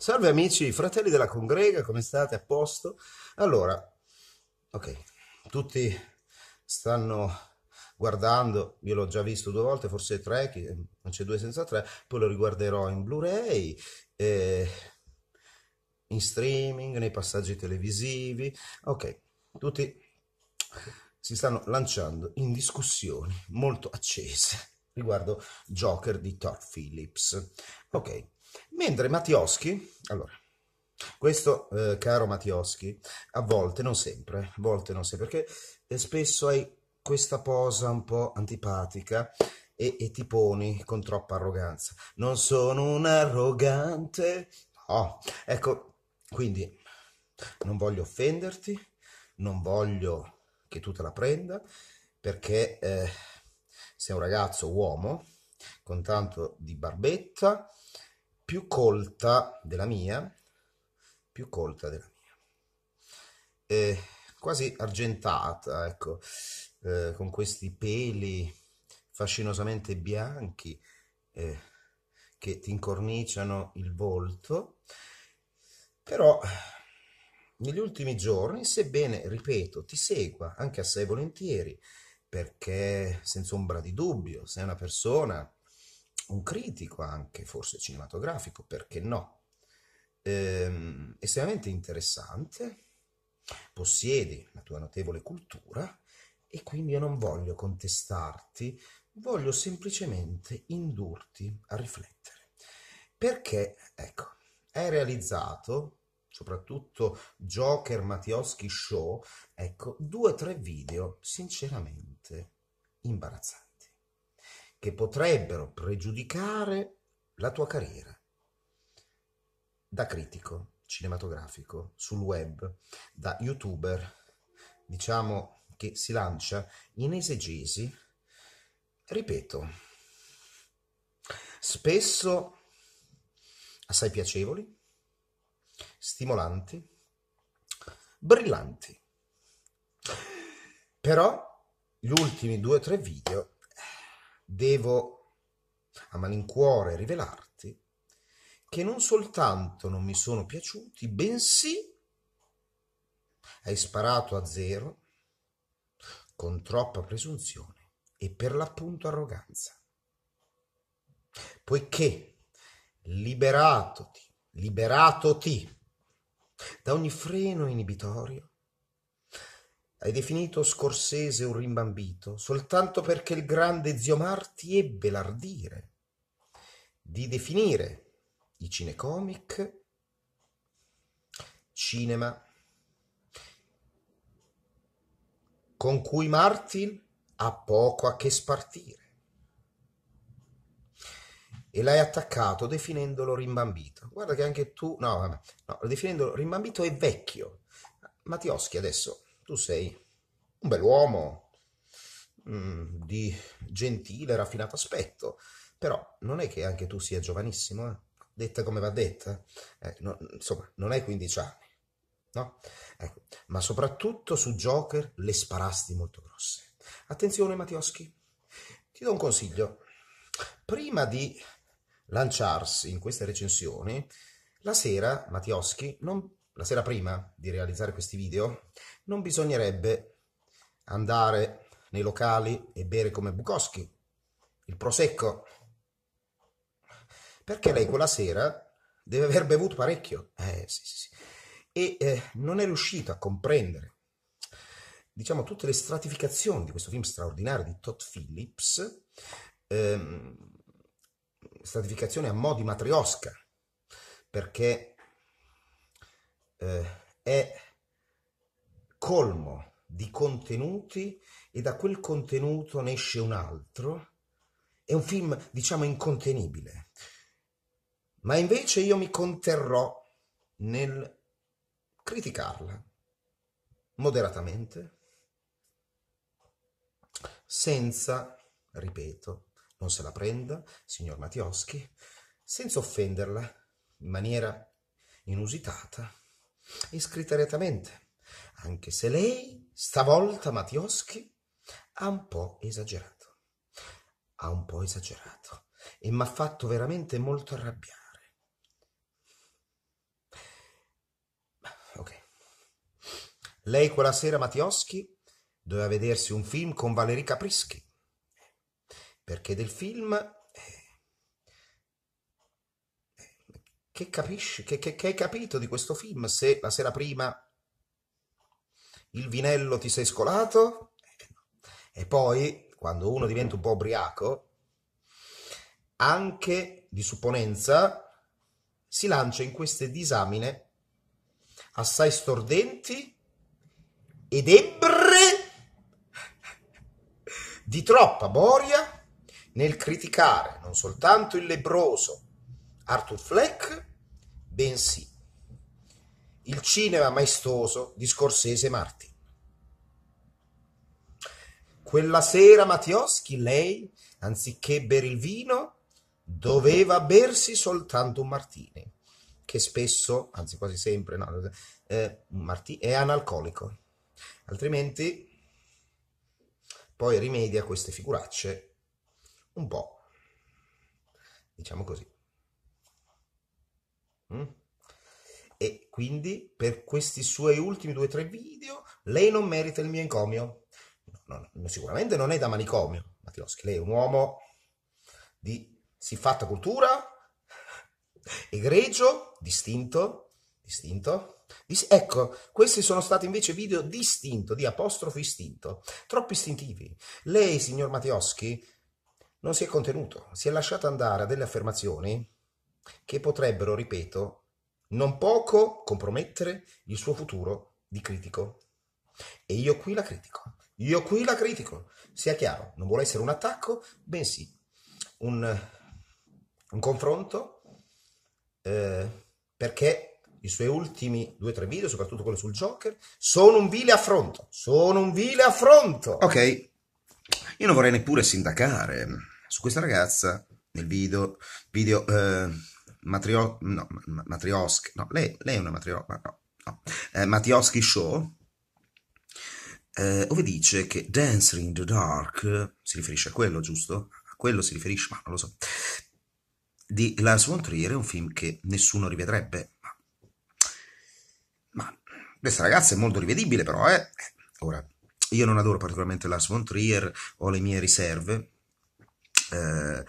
Salve amici, fratelli della congrega, come state? A posto? Allora, ok, tutti stanno guardando, io l'ho già visto due volte, forse tre, non c'è due senza tre, poi lo riguarderò in Blu-ray, eh, in streaming, nei passaggi televisivi, ok, tutti si stanno lanciando in discussioni molto accese riguardo Joker di Todd Phillips. Ok, Mentre Mattioschi, allora, questo eh, caro Mattioschi, a volte, non sempre, a volte non sempre, perché eh, spesso hai questa posa un po' antipatica e, e ti poni con troppa arroganza. Non sono un arrogante. No, ecco, quindi non voglio offenderti, non voglio che tu te la prenda, perché eh, sei un ragazzo uomo con tanto di barbetta più colta della mia, più colta della mia, eh, quasi argentata, ecco, eh, con questi peli fascinosamente bianchi eh, che ti incorniciano il volto, però negli ultimi giorni, sebbene, ripeto, ti segua anche assai volentieri, perché senza ombra di dubbio sei una persona un critico anche, forse cinematografico, perché no, ehm, estremamente interessante, possiedi la tua notevole cultura e quindi io non voglio contestarti, voglio semplicemente indurti a riflettere. Perché, ecco, è realizzato soprattutto Joker Mattioschi Show, ecco, due o tre video sinceramente imbarazzanti che potrebbero pregiudicare la tua carriera. Da critico cinematografico, sul web, da youtuber, diciamo che si lancia in esegesi, ripeto, spesso assai piacevoli, stimolanti, brillanti. Però gli ultimi due o tre video devo a malincuore rivelarti che non soltanto non mi sono piaciuti, bensì hai sparato a zero con troppa presunzione e per l'appunto arroganza. Poiché liberatoti, liberatoti da ogni freno inibitorio hai definito Scorsese un rimbambito soltanto perché il grande zio Marti ebbe l'ardire di definire i cinecomic cinema con cui Martin ha poco a che spartire e l'hai attaccato definendolo rimbambito. Guarda che anche tu, no, vabbè, no, definendolo rimbambito è vecchio. Mattioschi adesso tu sei un bell'uomo mh, mm, di gentile, raffinato aspetto, però non è che anche tu sia giovanissimo, eh? detta come va detta, eh, no, insomma, non hai 15 anni, no? Ecco. Ma soprattutto su Joker le sparasti molto grosse. Attenzione Mattioschi, ti do un consiglio. Prima di lanciarsi in queste recensioni, la sera Mattioschi non la sera prima di realizzare questi video, non bisognerebbe andare nei locali e bere come Bukowski, il prosecco, perché lei quella sera deve aver bevuto parecchio eh, sì, sì, sì. e eh, non è riuscito a comprendere diciamo tutte le stratificazioni di questo film straordinario di Todd Phillips ehm, stratificazioni a mo' di matriosca perché eh, è colmo di contenuti e da quel contenuto ne esce un altro. È un film, diciamo, incontenibile. Ma invece io mi conterrò nel criticarla moderatamente, senza, ripeto, non se la prenda, signor Mattioschi, senza offenderla in maniera inusitata iscritta reatamente, anche se lei, stavolta Matioschi, ha un po' esagerato. Ha un po' esagerato e mi ha fatto veramente molto arrabbiare. Ok. Lei quella sera, Matioschi, doveva vedersi un film con Valerie Caprischi, perché del film Che capisci? Che, che, che hai capito di questo film se la sera prima il vinello ti sei scolato? Eh e poi, quando uno diventa un po' ubriaco, anche di supponenza si lancia in queste disamine assai stordenti ed ebbre di troppa boria nel criticare non soltanto il lebroso Arthur Fleck, bensì il cinema maestoso di Scorsese Marti. Quella sera Mattioschi, lei, anziché bere il vino, doveva bersi soltanto un martini, che spesso, anzi quasi sempre, no, eh, martini, è analcolico. Altrimenti poi rimedia queste figuracce un po', diciamo così. Mm? E quindi per questi suoi ultimi due o tre video lei non merita il mio encomio. No, no, sicuramente non è da manicomio, Mattioschi. Lei è un uomo di siffatta cultura, egregio, distinto, distinto. ecco, questi sono stati invece video distinto, di apostrofo istinto, troppo istintivi. Lei, signor Mattioschi, non si è contenuto, si è lasciato andare a delle affermazioni che potrebbero, ripeto, non poco compromettere il suo futuro di critico. E io qui la critico. Io qui la critico. Sia chiaro, non vuole essere un attacco, bensì un, un confronto eh, perché i suoi ultimi due o tre video, soprattutto quello sul Joker, sono un vile affronto. Sono un vile affronto. Ok, io non vorrei neppure sindacare su questa ragazza nel video, video eh, Matrio, no, Matriosk, no, lei, lei è una Matrioska, no, no, eh, Matrioski Show, eh, dove dice che Dancing in the Dark, si riferisce a quello, giusto? A quello si riferisce, ma non lo so, di Lars von Trier è un film che nessuno rivedrebbe, ma, ma questa ragazza è molto rivedibile però, eh? Ora, io non adoro particolarmente Lars von Trier, ho le mie riserve, eh,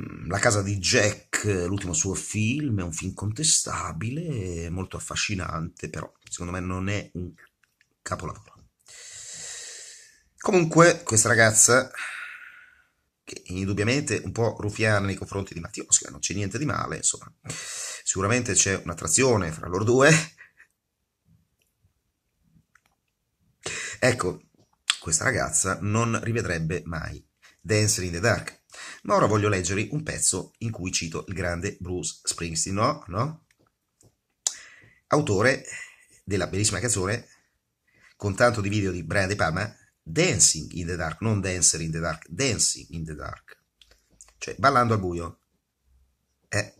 Mm, La casa di Jack, l'ultimo suo film, è un film contestabile, molto affascinante, però secondo me non è un capolavoro. Comunque, questa ragazza, che indubbiamente un po' rufiana nei confronti di Mattiosca, non c'è niente di male, insomma, sicuramente c'è un'attrazione fra loro due. Ecco, questa ragazza non rivedrebbe mai Dancing in the Dark, ma ora voglio leggervi un pezzo in cui cito il grande Bruce Springsteen, no? no? Autore della bellissima canzone con tanto di video di Brian De Palma, Dancing in the Dark, non Dancer in the Dark, Dancing in the Dark, cioè ballando al buio. Eh.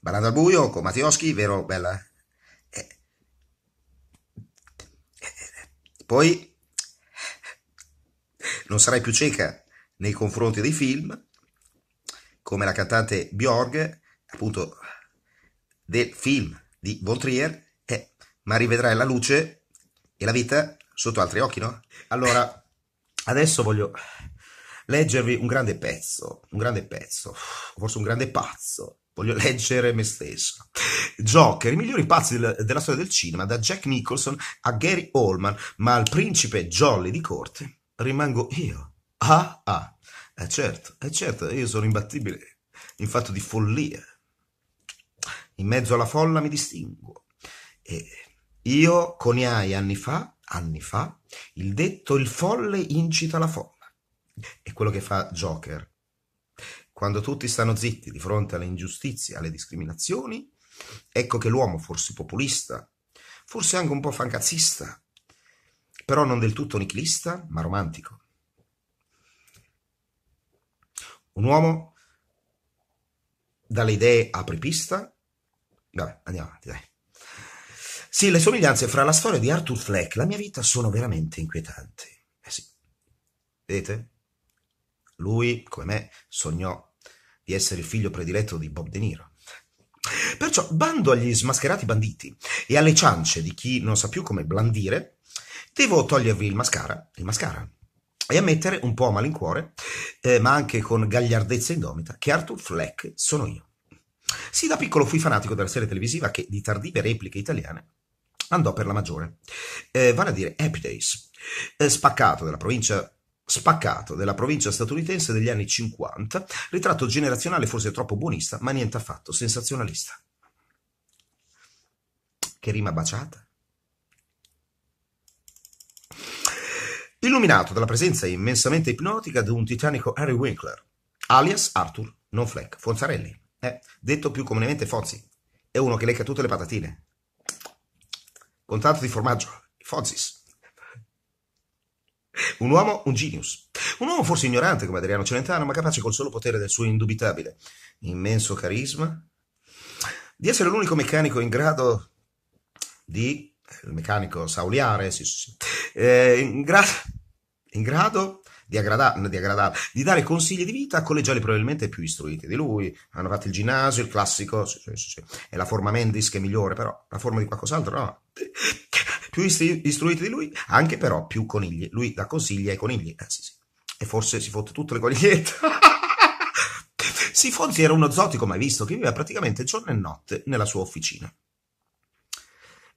Ballando al buio con Mattioschi, vero? Bella. Eh. Eh. eh, eh. Poi non sarai più cieca, nei confronti dei film, come la cantante Björg, appunto del film di Voltrier, eh, ma rivedrai la luce e la vita sotto altri occhi, no? Allora, adesso voglio leggervi un grande pezzo, un grande pezzo, forse un grande pazzo. Voglio leggere me stesso. Joker, i migliori pazzi del, della storia del cinema, da Jack Nicholson a Gary Oldman, ma al principe Jolly di corte rimango io. Ah, ah, è eh, certo, è eh, certo, io sono imbattibile in fatto di follia. In mezzo alla folla mi distingo. E io coniai anni fa, anni fa, il detto il folle incita la folla. È quello che fa Joker. Quando tutti stanno zitti di fronte alle ingiustizie, alle discriminazioni, ecco che l'uomo, forse populista, forse anche un po' fancazzista, però non del tutto nichilista, ma romantico, Un uomo dalle idee apripista. Vabbè, andiamo avanti, dai. Sì, le somiglianze fra la storia di Arthur Fleck e la mia vita sono veramente inquietanti. Eh sì, vedete? Lui, come me, sognò di essere il figlio prediletto di Bob De Niro. Perciò bando agli smascherati banditi e alle ciance di chi non sa più come blandire, devo togliervi il mascara, il mascara, e ammettere un po' a malincuore, eh, ma anche con gagliardezza indomita, che Arthur Fleck sono io. Sì, da piccolo fui fanatico della serie televisiva che, di tardive repliche italiane, andò per la maggiore, eh, vale a dire Happy Days, eh, spaccato della provincia spaccato della provincia statunitense degli anni 50, ritratto generazionale forse troppo buonista, ma niente affatto sensazionalista. Che rima baciata illuminato dalla presenza immensamente ipnotica di un titanico Harry Winkler, alias Arthur, Nonfleck Fleck, Fonzarelli, eh, detto più comunemente Fozzi, è uno che lecca tutte le patatine, con tanto di formaggio, Fonzis. Un uomo, un genius. Un uomo forse ignorante come Adriano Celentano, ma capace col solo potere del suo indubitabile, immenso carisma, di essere l'unico meccanico in grado di il meccanico sauliare, sì, sì, sì. Eh, in, grado in grado di, aggrada- di, aggrada- di dare consigli di vita a collegiali probabilmente più istruiti di lui. Hanno fatto il ginnasio, il classico, sì, sì, sì, è la forma Mendis che è migliore, però la forma di qualcos'altro no. più istruiti di lui, anche però più conigli. Lui dà consigli ai conigli, eh, sì, sì. E forse si fotte tutte le conigliette. Sifonzi era uno zotico mai visto che viveva praticamente giorno e notte nella sua officina.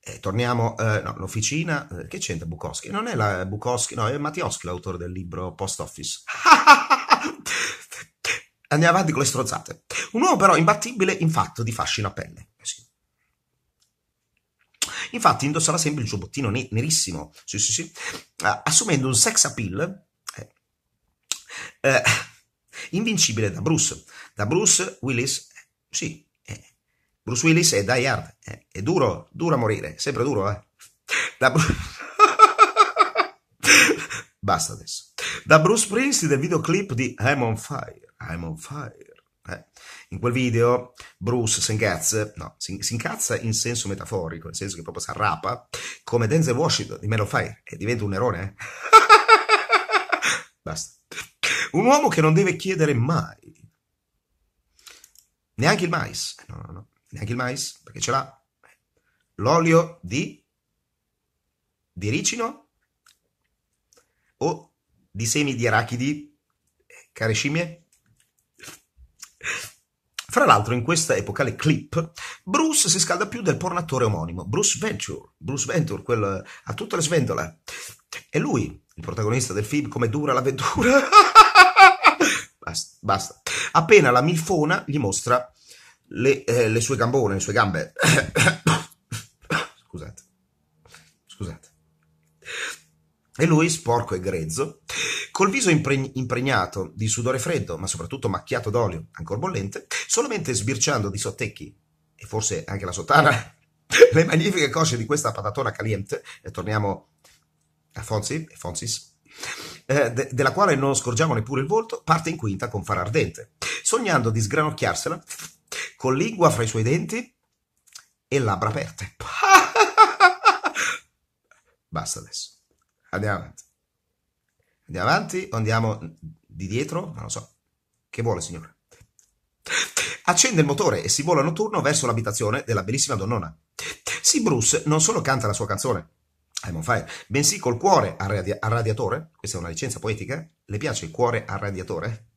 Eh, torniamo, eh, no, l'officina, eh, che c'entra Bukowski? Non è la Bukowski, no, è Mattioschi l'autore del libro Post Office. Andiamo avanti con le strozzate. Un uomo però imbattibile in fatto di fascino a pelle. Eh, sì. Infatti indossava sempre il giubbottino ne- nerissimo, sì, sì, sì. Uh, assumendo un sex appeal uh, invincibile da Bruce. Da Bruce Willis, sì, Bruce Willis è Die Hard, eh, è duro, duro a morire, sempre duro, eh. Da Bru- Basta adesso. Da Bruce Springsteen del videoclip di I'm on fire, I'm on fire. Eh. In quel video Bruce si incazza, no, si, si, incazza in senso metaforico, nel senso che proprio si arrapa, come Denzel Washington di Melo Fire, e diventa un erone, eh? Basta. Un uomo che non deve chiedere mai, neanche il mais, no, no, no neanche il mais, perché ce l'ha. L'olio di, di ricino o di semi di arachidi, care scimmie? Fra l'altro, in questa epocale clip, Bruce si scalda più del pornatore omonimo, Bruce Venture. Bruce Venture, quel a tutte le svendole. È lui, il protagonista del film, come dura l'avventura. basta, basta. Appena la milfona gli mostra le, eh, le sue gambone, le sue gambe. Scusate. Scusate. E lui, sporco e grezzo, col viso impregnato di sudore freddo, ma soprattutto macchiato d'olio, ancora bollente, solamente sbirciando di sottecchi, e forse anche la sottana, le magnifiche cosce di questa patatona caliente, e torniamo a Fonsi, Fonsis, eh, de, della quale non scorgiamo neppure il volto, parte in quinta con far ardente, sognando di sgranocchiarsela con lingua fra i suoi denti e labbra aperte. Basta adesso. Andiamo avanti. Andiamo avanti o andiamo di dietro? Non lo so. Che vuole, signore? Accende il motore e si vola notturno verso l'abitazione della bellissima donnona. Sì, Bruce non solo canta la sua canzone, I'm on fire, bensì col cuore al, radi- al radiatore, questa è una licenza poetica, le piace il cuore al radiatore?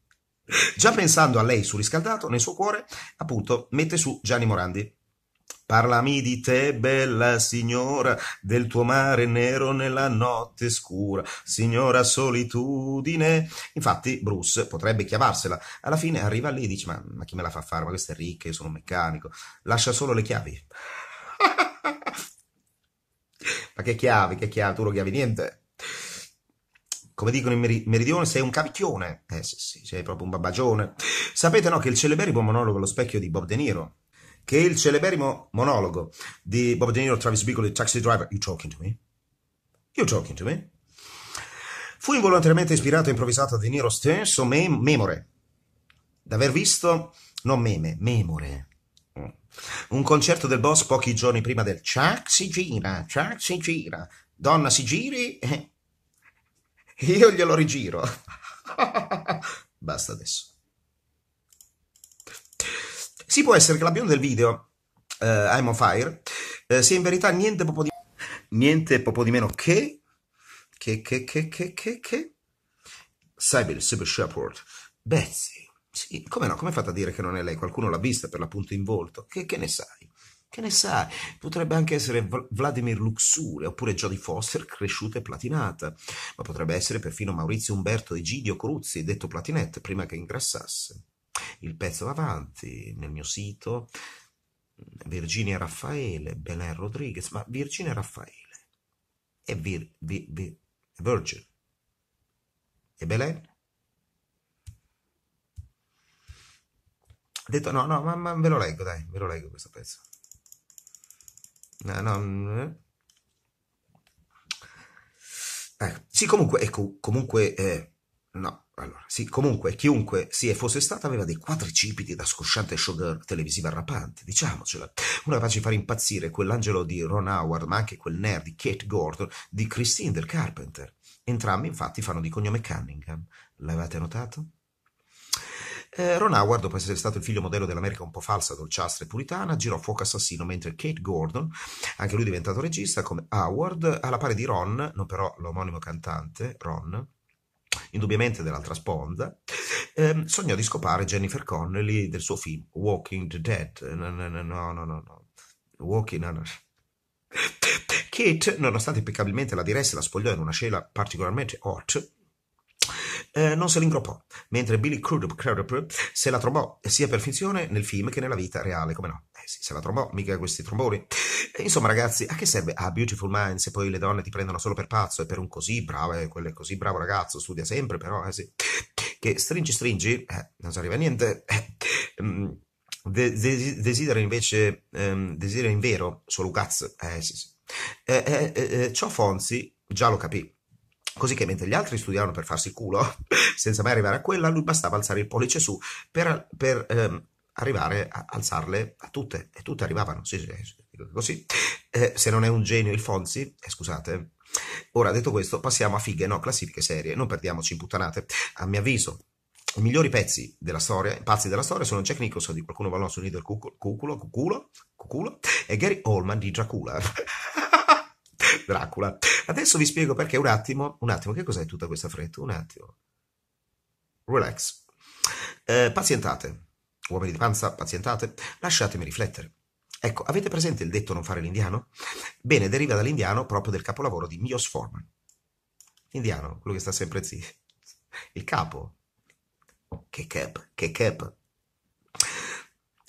Già pensando a lei surriscaldato, nel suo cuore, appunto, mette su Gianni Morandi. Parlami di te, bella signora, del tuo mare nero nella notte scura, signora solitudine. Infatti, Bruce potrebbe chiavarsela. Alla fine arriva lì e dice: ma, ma chi me la fa fare? Ma questa è ricca, io sono un meccanico. Lascia solo le chiavi. ma che chiavi, che chiavi? Tu non chiavi niente come dicono in Meridione, sei un cavicchione. Eh sì, sì, sei proprio un babbagione. Sapete no che il celeberimo monologo allo specchio di Bob De Niro, che il celeberimo monologo di Bob De Niro, Travis Bickle, Taxi Driver, You talking to me? You talking to me? Fu involontariamente ispirato e improvvisato da De Niro stesso, me memore, d'aver visto, non meme, memore, mm. un concerto del boss pochi giorni prima del Chuck si gira, Chuck si gira, donna si giri, eh, io glielo rigiro. Basta adesso. Si può essere che la bionda del video, uh, I'm on fire, uh, sia in verità niente poco di... Niente poco di meno che... Che, che, che, che, che, che... Sybil, Sybil Shepard. Betsy. Sì, come no? Come fate a dire che non è lei? Qualcuno l'ha vista per l'appunto in volto. Che, che ne sai? Che ne sai, potrebbe anche essere Vladimir Luxure oppure Jodie Foster cresciuta e platinata, ma potrebbe essere perfino Maurizio Umberto Egidio Cruzzi, detto Platinette, prima che ingrassasse. Il pezzo va avanti nel mio sito. Virginia Raffaele, Belen Rodriguez, ma Virginia Raffaele e vir, vir, vir, Virgin. E Belen? Ha detto no, no, ma, ma ve lo leggo, dai, ve lo leggo questo pezzo. No, no. Mm, eh. eh, sì, comunque, ecco, comunque, eh, no, allora, sì, comunque, chiunque sia fosse stata aveva dei quadricipiti da scosciante showgirl televisiva arrapante, diciamocela. Una capace di far impazzire quell'angelo di Ron Howard, ma anche quel nerd di Kate Gordon, di Christine del Carpenter. Entrambi, infatti, fanno di cognome Cunningham. L'avete notato? Eh, Ron Howard, dopo essere stato il figlio modello dell'America un po' falsa, dolciastra e puritana, girò fuoco assassino mentre Kate Gordon, anche lui diventato regista come Howard, alla pari di Ron, non però l'omonimo cantante, Ron, indubbiamente dell'altra sponda, ehm, sognò di scopare Jennifer Connelly del suo film Walking the Dead. No, no, no, no, no, no. Walking... No, Kate, nonostante impeccabilmente la diresse, la spogliò in una scena particolarmente hot, eh, non se l'ingroppò, mentre Billy Crudup, Crudup se la trovò sia per finzione nel film che nella vita reale, come no? Eh sì, se la trovò, mica questi tromboni. E eh, insomma ragazzi, a che serve a ah, Beautiful Mind se poi le donne ti prendono solo per pazzo e per un così bravo, eh, quel così bravo ragazzo, studia sempre però, eh sì, che stringi stringi, eh, non si arriva a niente, eh, mm, desidera invece, ehm, desidera in vero solo cazzo, eh sì sì. Eh, ciò Fonzi già lo capì, Così che mentre gli altri studiavano per farsi culo, senza mai arrivare a quella, lui bastava alzare il pollice su per, per ehm, arrivare a alzarle a tutte. E tutte arrivavano, sì, sì, sì così. Eh, se non è un genio il Fonzi, eh, scusate. Ora, detto questo, passiamo a fighe, no, classifiche serie, non perdiamoci in puttanate. A mio avviso, i migliori pezzi della storia, pazzi della storia, sono Jack Nicholson di Qualcuno valò sul nido del cuculo, cuculo, cuculo, e Gary Oldman di Dracula. Dracula. Adesso vi spiego perché un attimo, un attimo, che cos'è tutta questa fretta? Un attimo. Relax. Eh, pazientate. Uomini di panza, pazientate. Lasciatemi riflettere. Ecco, avete presente il detto non fare l'indiano? Bene, deriva dall'indiano proprio del capolavoro di Mios Forman. L'indiano, quello che sta sempre zitto. Il capo. Che cap, che cap.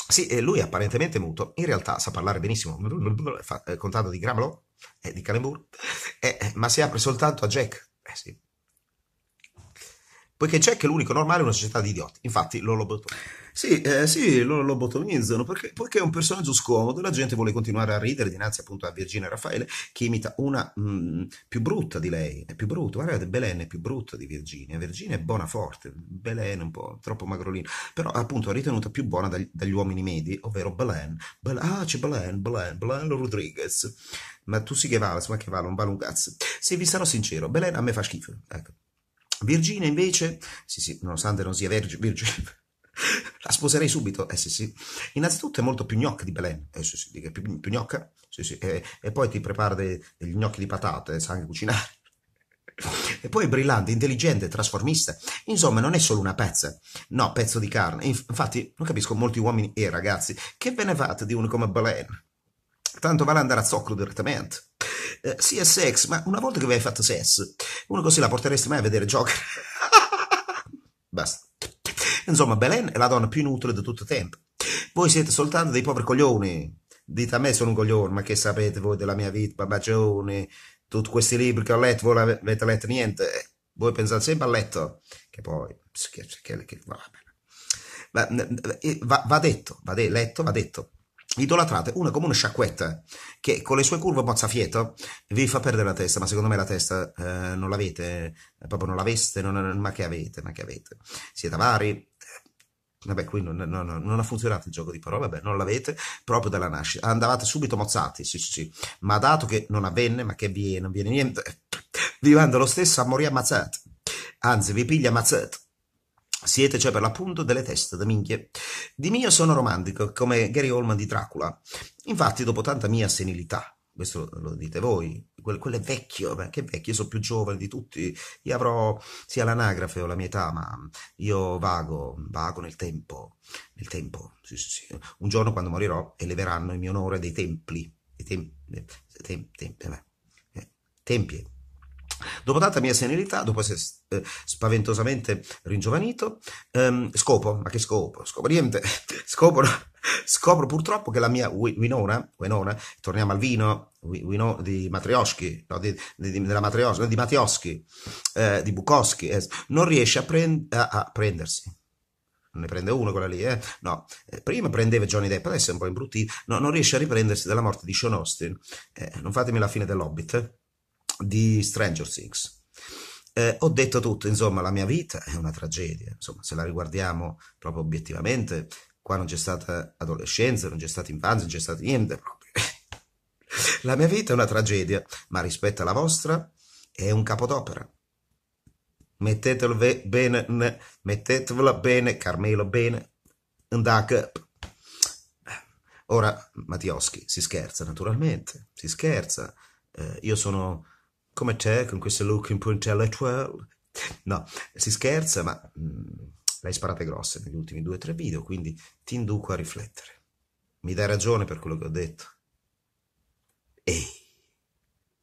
Sì, eh, lui è apparentemente muto, in realtà sa parlare benissimo, eh, contando di Gramlo eh, di Calembour, eh, ma si apre soltanto a Jack. Eh sì poiché c'è che l'unico normale è una società di idioti. Infatti lo lobotomizzano. Sì, eh, sì, lo lobotomizzano perché, perché, è un personaggio scomodo, la gente vuole continuare a ridere dinanzi appunto a Virginia Raffaele che imita una mh, mm, più brutta di lei, è più brutta, guardate, Belen è più brutta di Virginia, Virginia è buona forte, Belen è un po' troppo magrolina, però appunto è ritenuta più buona dagli, dagli uomini medi, ovvero Belen, Belen ah c'è Belen, Belen, Belen Rodriguez, ma tu si che vale, ma che vale, non vale un cazzo. Se vi sarò sincero, Belen a me fa schifo, ecco. Virginia invece, sì sì, nonostante non sia vergine, Virginia, la sposerei subito, eh sì sì. Innanzitutto è molto più gnocca di Belen, eh sì sì, più, più gnocca, sì sì, e, e poi ti prepara de, degli gnocchi di patate, eh, sa anche cucinare. E poi è brillante, intelligente, trasformista. Insomma, non è solo una pezza. No, pezzo di carne. Infatti, non capisco molti uomini e eh, ragazzi che ve ne fate di uno come Belen. Tanto vale andare a zoccolo direttamente eh, sì è sex, ma una volta che vi hai fatto sex, uno così la porteresti mai a vedere Joker? Basta. Insomma, Belen è la donna più inutile di tutto il tempo. Voi siete soltanto dei poveri coglioni. Dite a me sono un coglione, ma che sapete voi della mia vita, babagione, tutti questi libri che ho letto, voi non avete letto niente. Eh, voi pensate sempre a letto, che poi, che, che, che, va, va, va detto, va de, letto, va detto idolatrate una comune sciacquetta che con le sue curve mozzafiato vi fa perdere la testa, ma secondo me la testa eh, non l'avete, eh, proprio non l'aveste, non, ma che avete, ma che avete. Siete avari, eh, Vabbè, qui non, non, non, ha funzionato il gioco di parole, vabbè, non l'avete proprio dalla nascita. Andavate subito mozzati, sì, sì, sì. Ma dato che non avvenne, ma che viene, non viene niente, vi manda lo stesso a morire ammazzati. Anzi, vi piglia ammazzati. Siete cioè per l'appunto delle teste da minchie. Di mio sono romantico, come Gary Holman di Dracula. Infatti, dopo tanta mia senilità, questo lo dite voi, quello, è vecchio, ma che vecchio, io sono più giovane di tutti, io avrò sia l'anagrafe o la mia età, ma io vago, vago nel tempo, nel tempo, sì, sì, sì. Un giorno quando morirò eleveranno in mio onore dei templi, dei tem, tem, eh, tem, tem, eh, eh tempie Dopo tanta mia senilità, dopo essere eh, spaventosamente ringiovanito, ehm, scopo, ma che scopo? Scopo niente, scopo, scopro purtroppo che la mia Winona, Winona torniamo al vino Winona, di Matrioschi, no, di, di, di, della Matrioschi, di Mattioschi, eh, di Bukowski, eh, non riesce a, prend, a, a prendersi, ne prende uno quella lì, eh? No, eh, prima prendeva Johnny Depp, adesso è un po' imbruttito, no, non riesce a riprendersi dalla morte di Sean Austin. Eh, non fatemi la fine dell'Hobbit. Eh di Stranger Things. Eh, ho detto tutto, insomma, la mia vita è una tragedia, insomma, se la riguardiamo proprio obiettivamente, qua non c'è stata adolescenza, non c'è stata infanzia, non c'è stato niente proprio. la mia vita è una tragedia, ma rispetto alla vostra è un capodopera. Mettetelo bene, ne, mettetevela bene, Carmelo bene, un Ora, Mattioschi, si scherza naturalmente, si scherza. Eh, io sono come te con questo look in intellectual? No, si scherza, ma mm, l'hai sparata grossa negli ultimi due o tre video, quindi ti induco a riflettere. Mi dai ragione per quello che ho detto. Ehi.